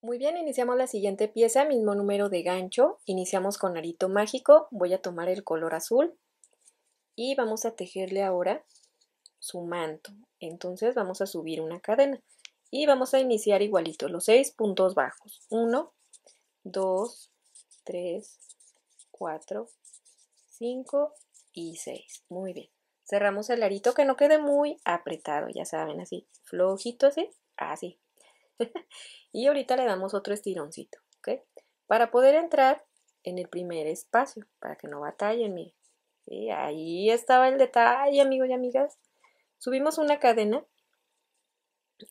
Muy bien, iniciamos la siguiente pieza, mismo número de gancho. Iniciamos con arito mágico, voy a tomar el color azul y vamos a tejerle ahora su manto. Entonces vamos a subir una cadena y vamos a iniciar igualito los seis puntos bajos. 1, 2, 3, 4, 5 y 6. Muy bien. Cerramos el arito que no quede muy apretado, ya saben, así, flojito así, así, y ahorita le damos otro estironcito, ¿ok? Para poder entrar en el primer espacio, para que no batallen, miren. Ahí estaba el detalle, amigos y amigas. Subimos una cadena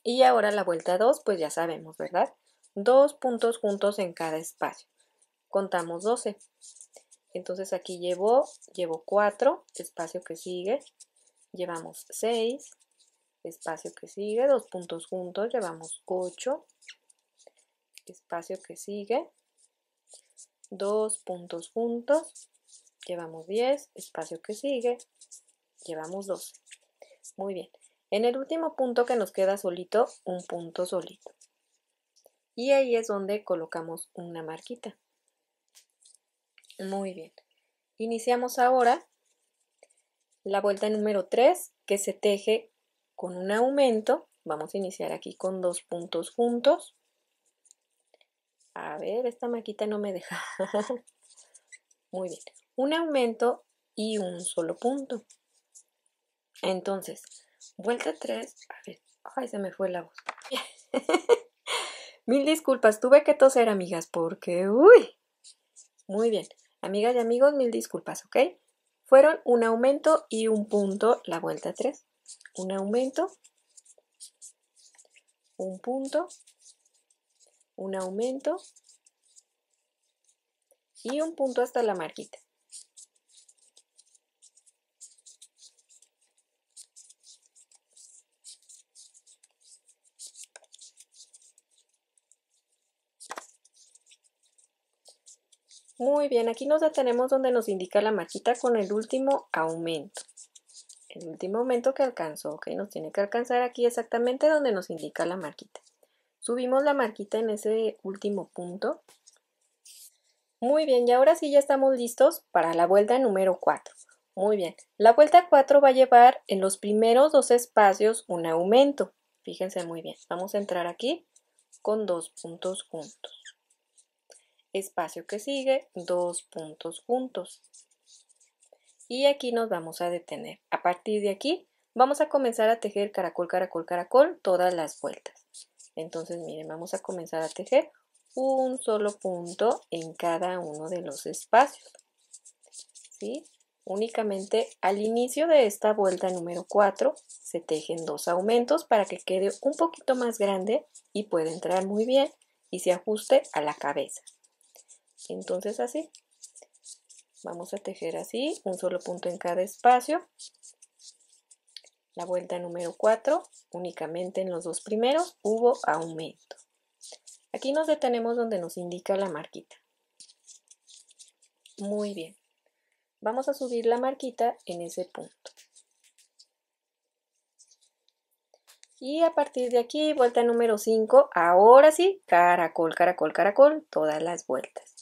y ahora la vuelta 2, pues ya sabemos, ¿verdad? Dos puntos juntos en cada espacio. Contamos 12. Entonces aquí llevo, llevo 4, espacio que sigue, llevamos 6, espacio que sigue, dos puntos juntos, llevamos 8, espacio que sigue, dos puntos juntos, llevamos 10, espacio que sigue, llevamos 12. Muy bien. En el último punto que nos queda solito, un punto solito. Y ahí es donde colocamos una marquita. Muy bien. Iniciamos ahora la vuelta número 3 que se teje con un aumento. Vamos a iniciar aquí con dos puntos juntos. A ver, esta maquita no me deja. Muy bien. Un aumento y un solo punto. Entonces, vuelta 3. A ver, ay, se me fue la voz. Mil disculpas, tuve que toser, amigas, porque, uy. Muy bien. Amigas y amigos, mil disculpas, ¿ok? Fueron un aumento y un punto la vuelta 3 un aumento, un punto, un aumento y un punto hasta la marquita. Muy bien, aquí nos detenemos donde nos indica la marquita con el último aumento el último aumento que alcanzó, ok, nos tiene que alcanzar aquí exactamente donde nos indica la marquita. Subimos la marquita en ese último punto. Muy bien, y ahora sí ya estamos listos para la vuelta número 4. Muy bien, la vuelta 4 va a llevar en los primeros dos espacios un aumento. Fíjense muy bien, vamos a entrar aquí con dos puntos juntos. Espacio que sigue, dos puntos juntos y aquí nos vamos a detener. A partir de aquí vamos a comenzar a tejer caracol, caracol, caracol todas las vueltas. Entonces miren, vamos a comenzar a tejer un solo punto en cada uno de los espacios. ¿Sí? Únicamente al inicio de esta vuelta número 4 se tejen dos aumentos para que quede un poquito más grande y pueda entrar muy bien y se ajuste a la cabeza. Entonces así, vamos a tejer así un solo punto en cada espacio la vuelta número 4 únicamente en los dos primeros hubo aumento aquí nos detenemos donde nos indica la marquita muy bien vamos a subir la marquita en ese punto y a partir de aquí vuelta número 5 ahora sí caracol caracol caracol todas las vueltas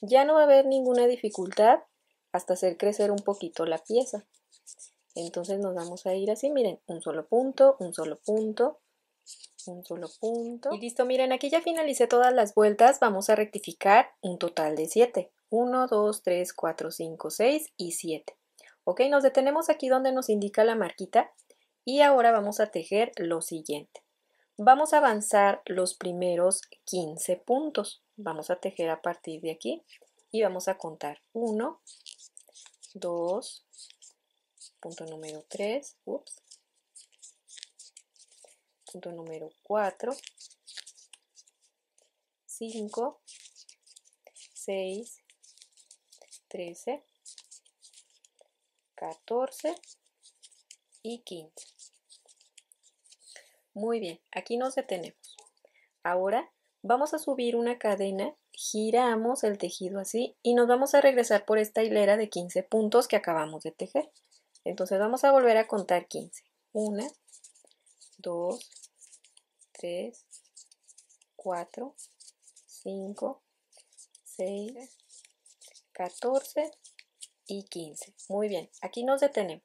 ya no va a haber ninguna dificultad hasta hacer crecer un poquito la pieza. Entonces nos vamos a ir así, miren, un solo punto, un solo punto, un solo punto. Y listo, miren, aquí ya finalicé todas las vueltas, vamos a rectificar un total de 7. 1, 2, 3, 4, 5, 6 y 7. Ok, nos detenemos aquí donde nos indica la marquita y ahora vamos a tejer lo siguiente. Vamos a avanzar los primeros 15 puntos. Vamos a tejer a partir de aquí y vamos a contar 1, 2, punto número 3, ups, punto número 4, 5, 6, 13, 14 y 15. Muy bien, aquí nos detenemos. Ahora vamos a subir una cadena, giramos el tejido así y nos vamos a regresar por esta hilera de 15 puntos que acabamos de tejer. Entonces vamos a volver a contar 15. 1, 2, 3, 4, 5, 6, 14 y 15. Muy bien, aquí nos detenemos.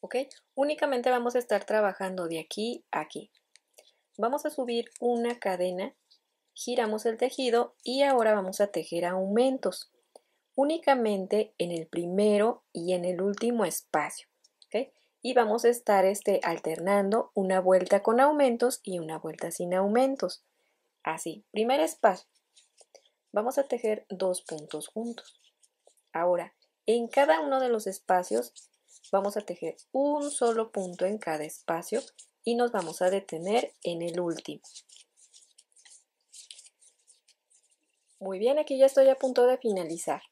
¿Ok? Únicamente vamos a estar trabajando de aquí a aquí vamos a subir una cadena, giramos el tejido y ahora vamos a tejer aumentos únicamente en el primero y en el último espacio. Y vamos a estar este, alternando una vuelta con aumentos y una vuelta sin aumentos. Así, primer espacio. Vamos a tejer dos puntos juntos. Ahora, en cada uno de los espacios vamos a tejer un solo punto en cada espacio y nos vamos a detener en el último. Muy bien, aquí ya estoy a punto de finalizar.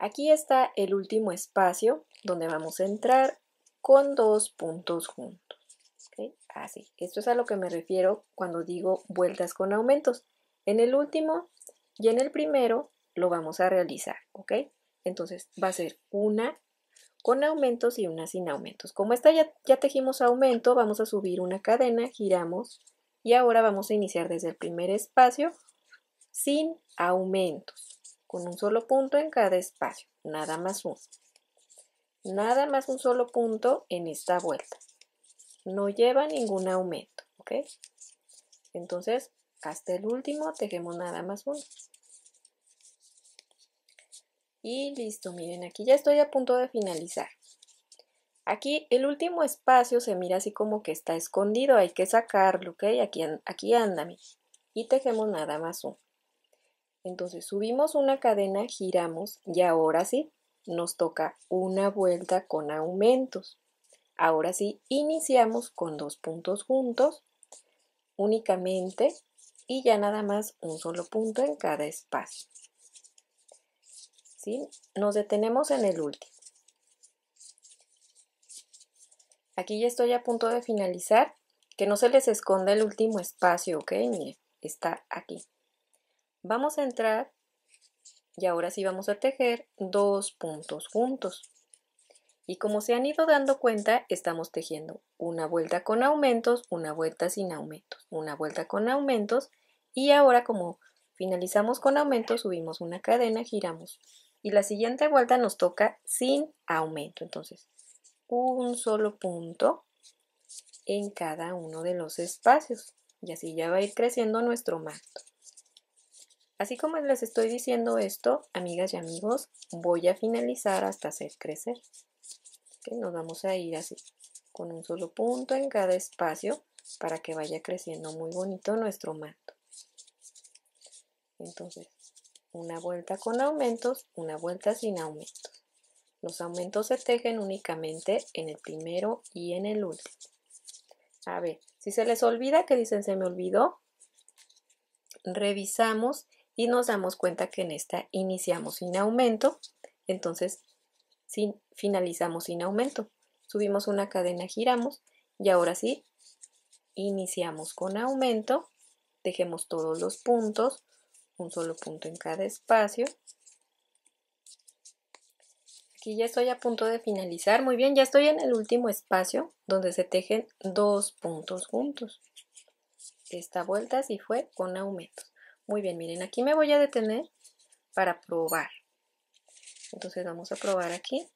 Aquí está el último espacio donde vamos a entrar con dos puntos juntos. Así, esto es a lo que me refiero cuando digo vueltas con aumentos. En el último y en el primero lo vamos a realizar, ¿ok? Entonces va a ser una con aumentos y una sin aumentos. Como esta ya, tejimos aumento, vamos a subir una cadena, giramos y ahora vamos a iniciar desde el primer espacio sin aumentos, con un solo punto en cada espacio, nada más uno. Nada más un solo punto en esta vuelta. No lleva ningún aumento, ¿ok? Entonces, hasta el último tejemos nada más uno. Y listo, miren, aquí ya estoy a punto de finalizar. Aquí el último espacio se mira así como que está escondido, hay que sacarlo, ¿ok? Aquí, aquí anda, Y tejemos nada más uno. Entonces subimos una cadena, giramos y ahora sí nos toca una vuelta con aumentos. Ahora sí iniciamos con dos puntos juntos únicamente y ya nada más un solo punto en cada espacio. Nos detenemos en el último. Aquí ya estoy a punto de finalizar. Que no se les esconda el último espacio, ¿ok? está aquí. Vamos a entrar y ahora sí vamos a tejer dos puntos juntos. Y como se han ido dando cuenta, estamos tejiendo una vuelta con aumentos, una vuelta sin aumentos, una vuelta con aumentos. Y ahora como finalizamos con aumentos, subimos una cadena, giramos y la siguiente vuelta nos toca sin aumento. Entonces, un solo punto en cada uno de los espacios. Y así ya va a ir creciendo nuestro manto. Así como les estoy diciendo esto, amigas y amigos, voy a finalizar hasta hacer crecer. Nos vamos a ir así, con un solo punto en cada espacio para que vaya creciendo muy bonito nuestro manto. Entonces, una vuelta con aumentos, una vuelta sin aumentos. Los aumentos se tejen únicamente en el primero y en el último. A ver, si se les olvida que dicen se me olvidó, revisamos y nos damos cuenta que en esta iniciamos sin aumento, entonces finalizamos sin aumento. Subimos una cadena, giramos y ahora sí, iniciamos con aumento, dejemos todos los puntos, un solo punto en cada espacio. Aquí ya estoy a punto de finalizar. Muy bien, ya estoy en el último espacio donde se tejen dos puntos juntos. Esta vuelta sí fue con aumentos. Muy bien, miren, aquí me voy a detener para probar. Entonces vamos a probar aquí.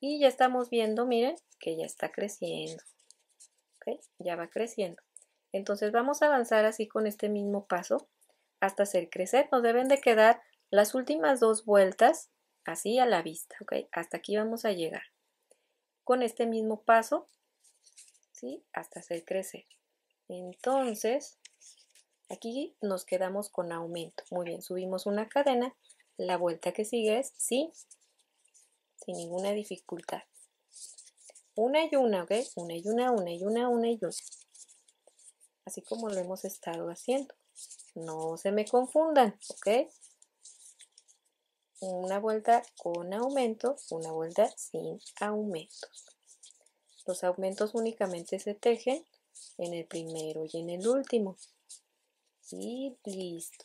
Y ya estamos viendo, miren, que ya está creciendo. Ya va creciendo. Entonces vamos a avanzar así con este mismo paso hasta hacer crecer. Nos deben de quedar las últimas dos vueltas así a la vista, ¿ok? Hasta aquí vamos a llegar. Con este mismo paso, ¿sí? Hasta hacer crecer. Entonces, aquí nos quedamos con aumento. Muy bien, subimos una cadena. La vuelta que sigue es sí, sin ninguna dificultad. Una y una, ¿ok? Una y una, una y una, una y una. Así como lo hemos estado haciendo. No se me confundan, ¿ok? Una vuelta con aumento, una vuelta sin aumentos. Los aumentos únicamente se tejen en el primero y en el último. Y listo.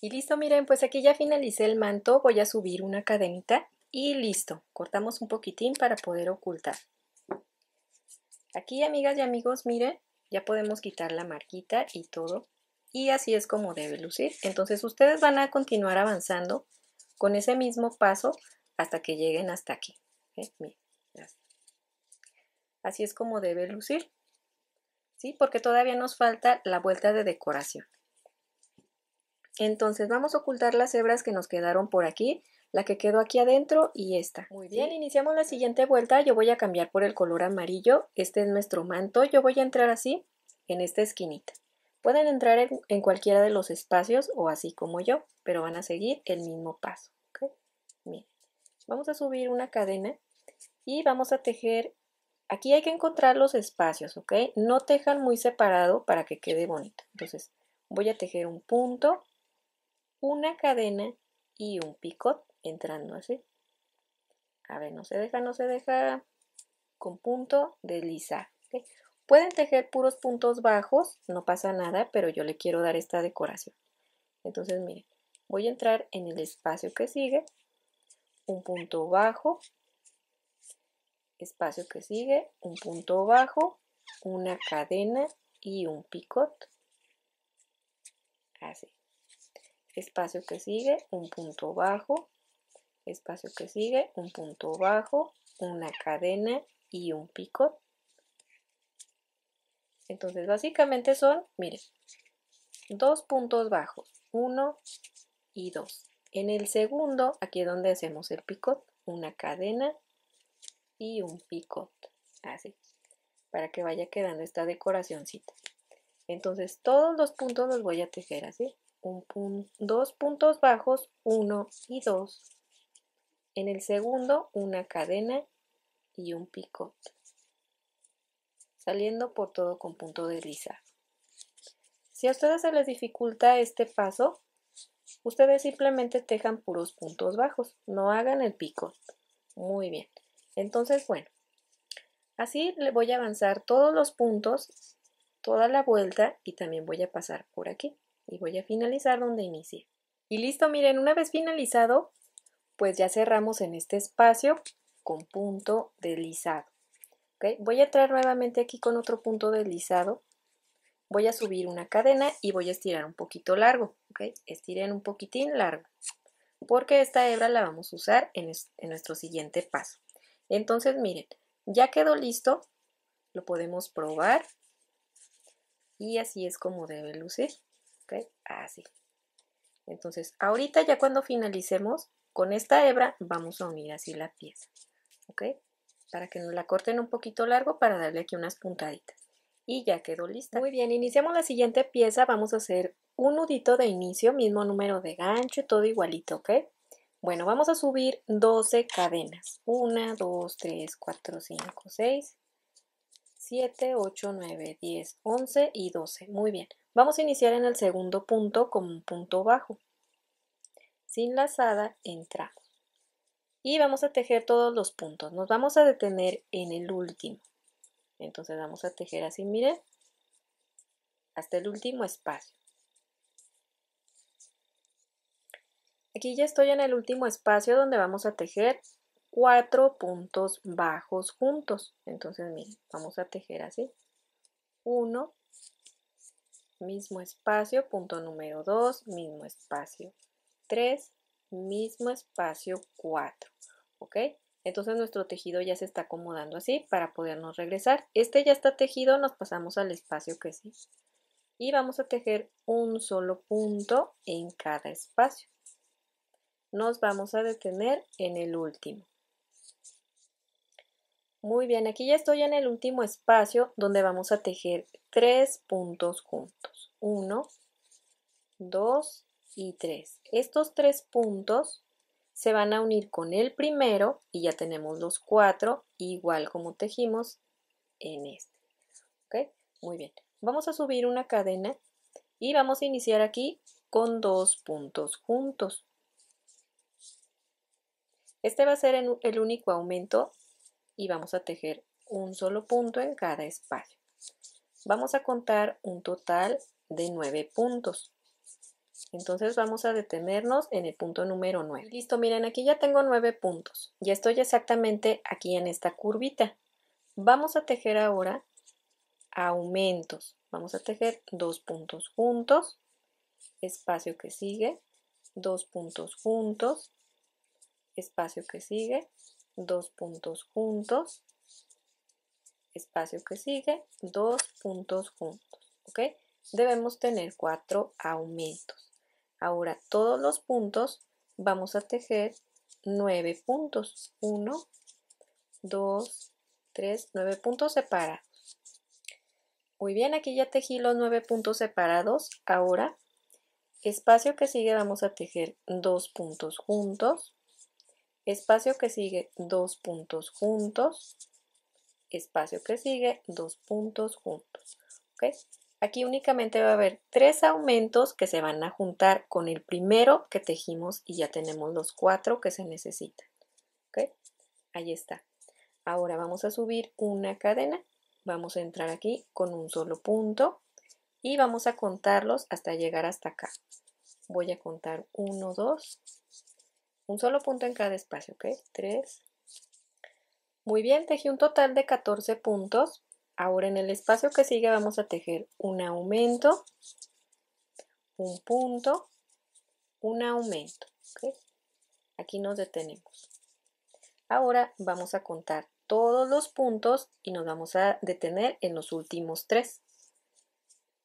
Y listo, miren, pues aquí ya finalicé el manto. Voy a subir una cadenita y listo. Cortamos un poquitín para poder ocultar. Aquí, amigas y amigos, miren, ya podemos quitar la marquita y todo y así es como debe lucir. Entonces ustedes van a continuar avanzando con ese mismo paso hasta que lleguen hasta aquí. ¿eh? así es como debe lucir. ¿Sí? Porque todavía nos falta la vuelta de decoración. Entonces vamos a ocultar las hebras que nos quedaron por aquí, la que quedó aquí adentro y esta. Muy bien, iniciamos la siguiente vuelta. Yo voy a cambiar por el color amarillo. Este es nuestro manto. Yo voy a entrar así en esta esquinita. Pueden entrar en, cualquiera de los espacios o así como yo, pero van a seguir el mismo paso. Vamos a subir una cadena y vamos a tejer. Aquí hay que encontrar los espacios, ¿ok? No tejan muy separado para que quede bonito. Entonces voy a tejer un punto, una cadena y un picot entrando así. A ver, no se deja, no se deja con punto, deslizar. ¿okay? Pueden tejer puros puntos bajos, no pasa nada, pero yo le quiero dar esta decoración. Entonces, miren, voy a entrar en el espacio que sigue, un punto bajo, espacio que sigue, un punto bajo, una cadena y un picot. Así. Espacio que sigue, un punto bajo, espacio que sigue, un punto bajo, una cadena y un picot. Entonces, básicamente son, miren, dos puntos bajos, uno y dos. En el segundo, aquí es donde hacemos el picot, una cadena y un picot, así, para que vaya quedando esta decoracióncita. Entonces, todos los puntos los voy a tejer así, un dos puntos bajos, uno y dos. En el segundo, una cadena y un picot saliendo por todo con punto deslizado. Si a ustedes se les dificulta este paso, ustedes simplemente tejan puros puntos bajos, no hagan el pico. Muy bien. Entonces, bueno, así le voy a avanzar todos los puntos, toda la vuelta y también voy a pasar por aquí y voy a finalizar donde inicié. Y listo, miren, una vez finalizado, pues ya cerramos en este espacio con punto deslizado. Voy a traer nuevamente aquí con otro punto deslizado. Voy a subir una cadena y voy a estirar un poquito largo. ¿okay? Estiren un poquitín largo. Porque esta hebra la vamos a usar en, nuestro siguiente paso. Entonces, miren, ya quedó listo. Lo podemos probar. Y así es como debe lucir. Así. Entonces, ahorita ya cuando finalicemos, con esta hebra vamos a unir así la pieza. ¿Ok? para que nos la corten un poquito largo para darle aquí unas puntaditas. Y ya quedó lista. Muy bien, iniciamos la siguiente pieza. Vamos a hacer un nudito de inicio, mismo número de gancho y todo igualito, ¿ok? Bueno, vamos a subir 12 cadenas. 1, 2, 3, 4, 5, 6, 7, 8, 9, 10, 11 y 12. Muy bien. Vamos a iniciar en el segundo punto con un punto bajo. Sin lazada entramos y vamos a tejer todos los puntos. Nos vamos a detener en el último. Entonces vamos a tejer así, miren, hasta el último espacio. Aquí ya estoy en el último espacio donde vamos a tejer cuatro puntos bajos juntos. Entonces, miren, vamos a tejer así. uno mismo espacio, punto número 2, mismo espacio 3, mismo espacio 4, ¿ok? Entonces nuestro tejido ya se está acomodando así para podernos regresar. Este ya está tejido, nos pasamos al espacio que sí. Y vamos a tejer un solo punto en cada espacio. Nos vamos a detener en el último. Muy bien, aquí ya estoy en el último espacio donde vamos a tejer tres puntos juntos. Uno, dos y tres. Estos tres puntos se van a unir con el primero y ya tenemos los cuatro, igual como tejimos en este. Muy bien. Vamos a subir una cadena y vamos a iniciar aquí con dos puntos juntos. Este va a ser el único aumento y vamos a tejer un solo punto en cada espacio. Vamos a contar un total de nueve puntos. Entonces vamos a detenernos en el punto número 9. Listo, miren, aquí ya tengo 9 puntos. Ya estoy exactamente aquí en esta curvita. Vamos a tejer ahora aumentos. Vamos a tejer dos puntos juntos, espacio que sigue, dos puntos juntos, espacio que sigue, dos puntos juntos, espacio que sigue, dos puntos juntos. ¿Ok? Debemos tener cuatro aumentos. Ahora todos los puntos vamos a tejer nueve puntos. 1, 2, tres 9 puntos separados. Muy bien, aquí ya tejí los nueve puntos separados. Ahora, espacio que sigue vamos a tejer dos puntos juntos. Espacio que sigue dos puntos juntos. Espacio que sigue dos puntos juntos. Aquí únicamente va a haber tres aumentos que se van a juntar con el primero que tejimos y ya tenemos los cuatro que se necesitan. ¿Ok? Ahí está. Ahora vamos a subir una cadena. Vamos a entrar aquí con un solo punto y vamos a contarlos hasta llegar hasta acá. Voy a contar uno, dos, un solo punto en cada espacio, ¿ok? 3. Muy bien, tejí un total de 14 puntos Ahora en el espacio que sigue vamos a tejer un aumento, un punto, un aumento. Aquí nos detenemos. Ahora vamos a contar todos los puntos y nos vamos a detener en los últimos tres.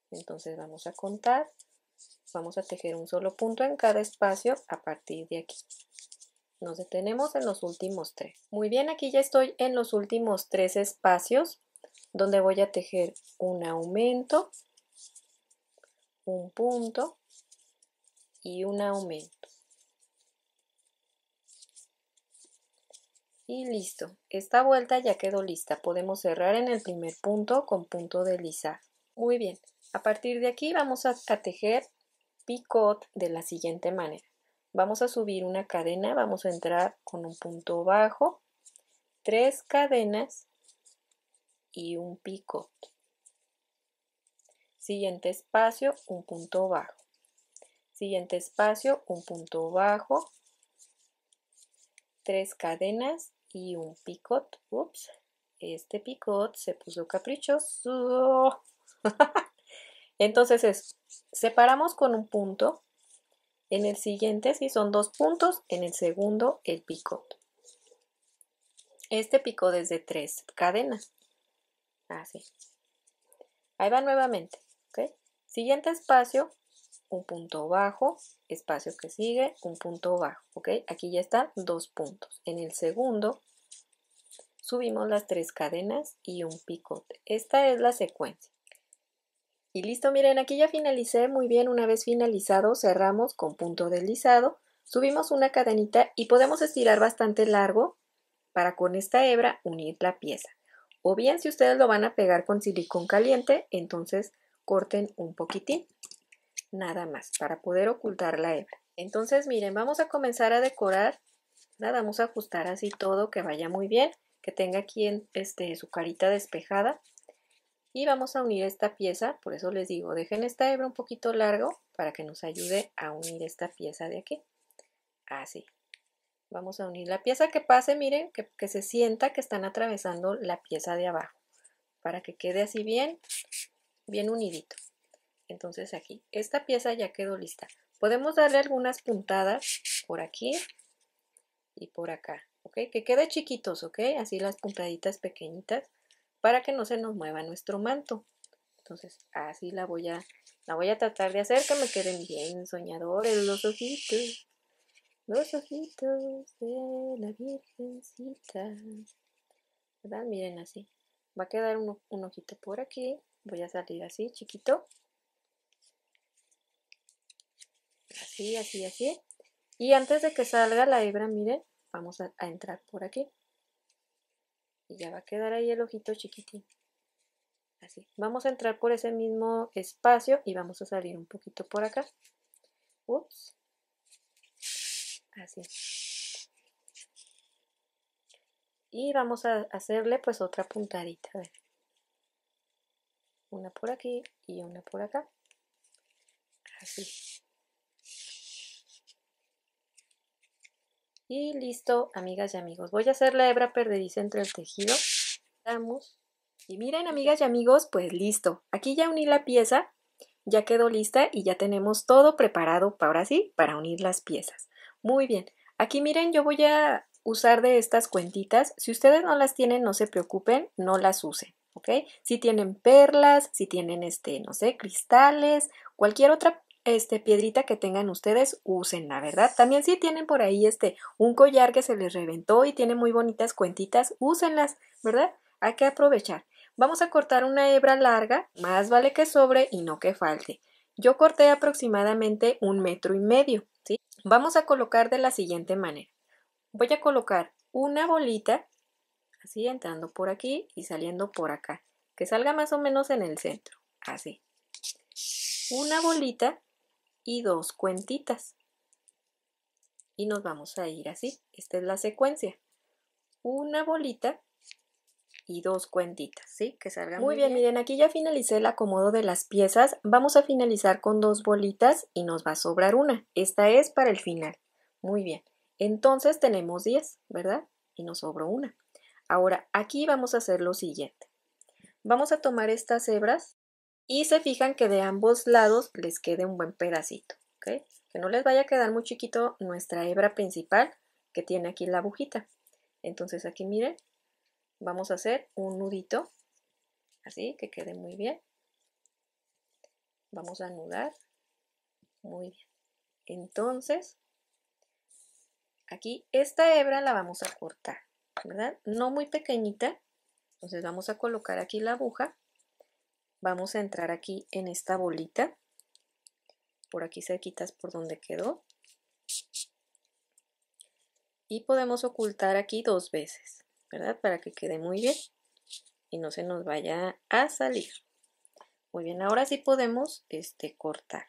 Entonces vamos a contar, vamos a tejer un solo punto en cada espacio a partir de aquí. Nos detenemos en los últimos tres. Muy bien, aquí ya estoy en los últimos tres espacios donde voy a tejer un aumento, un punto y un aumento. Y listo, esta vuelta ya quedó lista. Podemos cerrar en el primer punto con punto de lisa Muy bien, a partir de aquí vamos a, a tejer picot de la siguiente manera. Vamos a subir una cadena, vamos a entrar con un punto bajo, tres cadenas y un pico. Siguiente espacio, un punto bajo. Siguiente espacio, un punto bajo. Tres cadenas y un picot. Ups, este picot se puso caprichoso. Entonces es, separamos con un punto. En el siguiente, si son dos puntos, en el segundo el picot. Este picot es de tres cadenas. Así. Ah, Ahí va nuevamente. Siguiente espacio, un punto bajo, espacio que sigue, un punto bajo. ¿ok? Aquí ya están dos puntos. En el segundo subimos las tres cadenas y un picote. Esta es la secuencia. Y listo, miren, aquí ya finalicé muy bien. Una vez finalizado, cerramos con punto deslizado, subimos una cadenita y podemos estirar bastante largo para con esta hebra unir la pieza. O bien si ustedes lo van a pegar con silicón caliente, entonces corten un poquitín, nada más, para poder ocultar la hebra. Entonces miren, vamos a comenzar a decorar, nada, vamos a ajustar así todo que vaya muy bien, que tenga aquí este, su carita despejada. Y vamos a unir esta pieza, por eso les digo, dejen esta hebra un poquito largo para que nos ayude a unir esta pieza de aquí. Así, Vamos a unir la pieza que pase, miren, que, se sienta que están atravesando la pieza de abajo. Para que quede así bien, bien unidito. Entonces aquí, esta pieza ya quedó lista. Podemos darle algunas puntadas por aquí y por acá, ¿ok? Que quede chiquitos, ¿ok? Así las puntaditas pequeñitas para que no se nos mueva nuestro manto. Entonces así la voy a, la voy a tratar de hacer que me queden bien soñadores los ojitos. Los ojitos de la virgencita. ¿Verdad? Miren así. Va a quedar un, ojito por aquí. Voy a salir así, chiquito. Así, así, así. Y antes de que salga la hebra, miren, vamos a, entrar por aquí. Y ya va a quedar ahí el ojito chiquitín. Así. Vamos a entrar por ese mismo espacio y vamos a salir un poquito por acá. Ups así y vamos a hacerle pues otra puntadita una por aquí y una por acá así y listo amigas y amigos voy a hacer la hebra perdediza entre el tejido y miren amigas y amigos pues listo aquí ya uní la pieza ya quedó lista y ya tenemos todo preparado para, ahora sí para unir las piezas muy bien. Aquí miren, yo voy a usar de estas cuentitas. Si ustedes no las tienen, no se preocupen, no las usen. ¿Ok? Si tienen perlas, si tienen este, no sé, cristales, cualquier otra este, piedrita que tengan ustedes, úsenla, ¿verdad? También si tienen por ahí este, un collar que se les reventó y tiene muy bonitas cuentitas, úsenlas, ¿verdad? Hay que aprovechar. Vamos a cortar una hebra larga, más vale que sobre y no que falte. Yo corté aproximadamente un metro y medio. Vamos a colocar de la siguiente manera. Voy a colocar una bolita, así entrando por aquí y saliendo por acá, que salga más o menos en el centro, así. Una bolita y dos cuentitas. Y nos vamos a ir así. Esta es la secuencia. Una bolita y dos cuentitas, ¿sí? Que salgan muy, bien. Miren, aquí ya finalicé el acomodo de las piezas. Vamos a finalizar con dos bolitas y nos va a sobrar una. Esta es para el final. Muy bien. Entonces tenemos 10, ¿verdad? Y nos sobró una. Ahora, aquí vamos a hacer lo siguiente. Vamos a tomar estas hebras y se fijan que de ambos lados les quede un buen pedacito, ¿ok? Que no les vaya a quedar muy chiquito nuestra hebra principal que tiene aquí la agujita. Entonces aquí miren, vamos a hacer un nudito, así que quede muy bien. Vamos a anudar, muy bien. Entonces, aquí esta hebra la vamos a cortar, ¿verdad? No muy pequeñita, entonces vamos a colocar aquí la aguja, vamos a entrar aquí en esta bolita, por aquí cerquitas por donde quedó, y podemos ocultar aquí dos veces. ¿verdad? Para que quede muy bien y no se nos vaya a salir. Muy bien, ahora sí podemos este, cortar.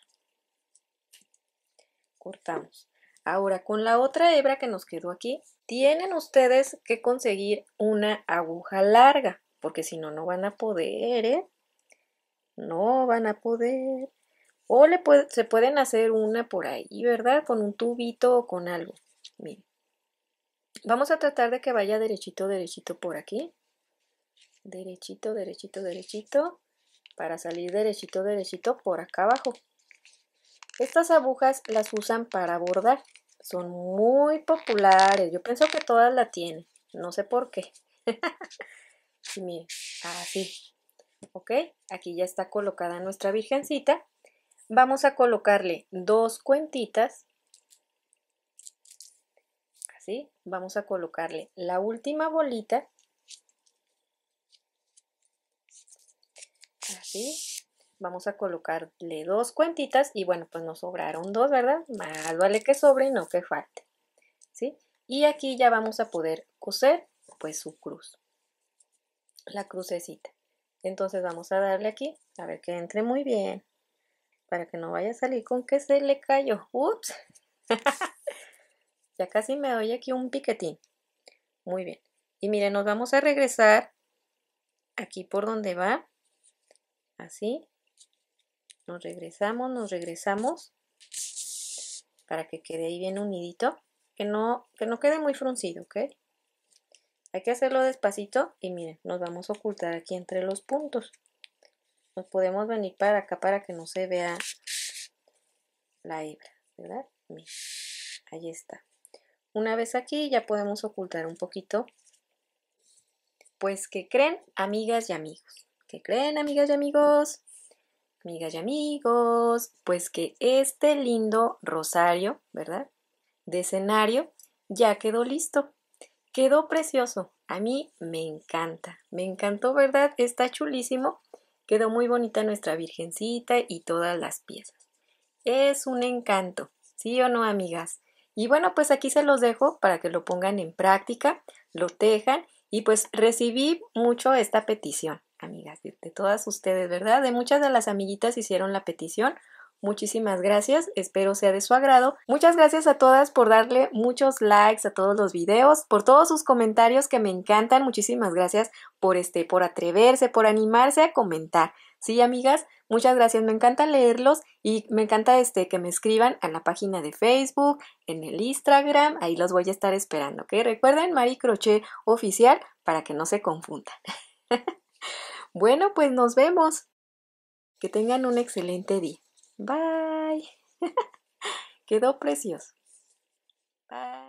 Cortamos. Ahora, con la otra hebra que nos quedó aquí, tienen ustedes que conseguir una aguja larga, porque si no, no van a poder, ¿eh? No van a poder. O le se pueden hacer una por ahí, ¿verdad? Con un tubito o con algo. Miren. Vamos a tratar de que vaya derechito, derechito por aquí. Derechito, derechito, derechito. Para salir derechito, derechito por acá abajo. Estas agujas las usan para bordar. Son muy populares. Yo pienso que todas la tienen. No sé por qué. y miren, así. ¿Ok? Aquí ya está colocada nuestra virgencita. Vamos a colocarle dos cuentitas ¿sí? Vamos a colocarle la última bolita, así, vamos a colocarle dos cuentitas y bueno, pues nos sobraron dos, ¿verdad? Más vale que sobre y no que falte, ¿sí? Y aquí ya vamos a poder coser pues su cruz, la crucecita. Entonces vamos a darle aquí, a ver que entre muy bien, para que no vaya a salir con que se le cayó. Ups. Ya casi me doy aquí un piquetín. Muy bien. Y miren, nos vamos a regresar aquí por donde va. Así. Nos regresamos, nos regresamos. Para que quede ahí bien unidito. Que no, que no quede muy fruncido, ¿ok? Hay que hacerlo despacito y miren, nos vamos a ocultar aquí entre los puntos. Nos podemos venir para acá para que no se vea la hebra, ¿verdad? ahí está. Una vez aquí ya podemos ocultar un poquito. Pues, que creen, amigas y amigos? que creen, amigas y amigos? Amigas y amigos, pues que este lindo rosario, ¿verdad? De escenario ya quedó listo. Quedó precioso. A mí me encanta. Me encantó, ¿verdad? Está chulísimo. Quedó muy bonita nuestra virgencita y todas las piezas. Es un encanto. ¿Sí o no, amigas? Y bueno, pues aquí se los dejo para que lo pongan en práctica, lo tejan y pues recibí mucho esta petición, amigas, de, todas ustedes, ¿verdad? De muchas de las amiguitas hicieron la petición. Muchísimas gracias, espero sea de su agrado. Muchas gracias a todas por darle muchos likes a todos los videos, por todos sus comentarios que me encantan. Muchísimas gracias por este por atreverse, por animarse a comentar. Sí, amigas, muchas gracias. Me encanta leerlos y me encanta este que me escriban a la página de Facebook, en el Instagram, ahí los voy a estar esperando, ¿ok? Recuerden Mari Crochet oficial para que no se confundan. bueno, pues nos vemos. Que tengan un excelente día. Bye. Quedó precioso. Bye.